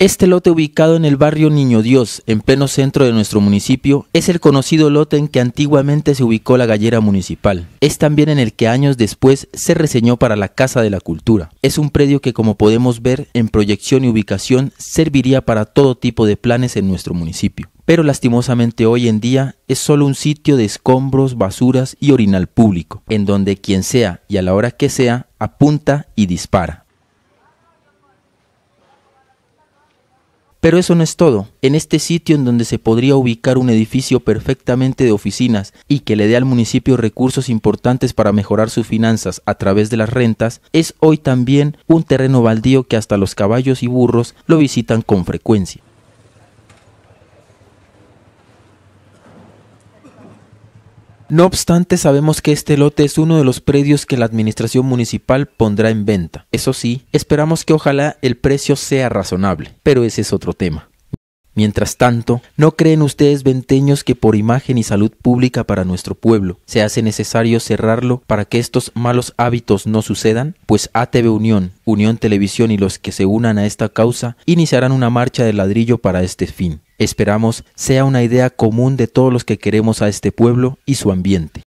Este lote ubicado en el barrio Niño Dios, en pleno centro de nuestro municipio, es el conocido lote en que antiguamente se ubicó la gallera municipal. Es también en el que años después se reseñó para la Casa de la Cultura. Es un predio que como podemos ver en proyección y ubicación serviría para todo tipo de planes en nuestro municipio pero lastimosamente hoy en día es solo un sitio de escombros, basuras y orinal público, en donde quien sea y a la hora que sea apunta y dispara. Pero eso no es todo. En este sitio en donde se podría ubicar un edificio perfectamente de oficinas y que le dé al municipio recursos importantes para mejorar sus finanzas a través de las rentas, es hoy también un terreno baldío que hasta los caballos y burros lo visitan con frecuencia. No obstante, sabemos que este lote es uno de los predios que la administración municipal pondrá en venta. Eso sí, esperamos que ojalá el precio sea razonable, pero ese es otro tema. Mientras tanto, ¿no creen ustedes venteños que por imagen y salud pública para nuestro pueblo se hace necesario cerrarlo para que estos malos hábitos no sucedan? Pues ATV Unión, Unión Televisión y los que se unan a esta causa iniciarán una marcha de ladrillo para este fin. Esperamos sea una idea común de todos los que queremos a este pueblo y su ambiente.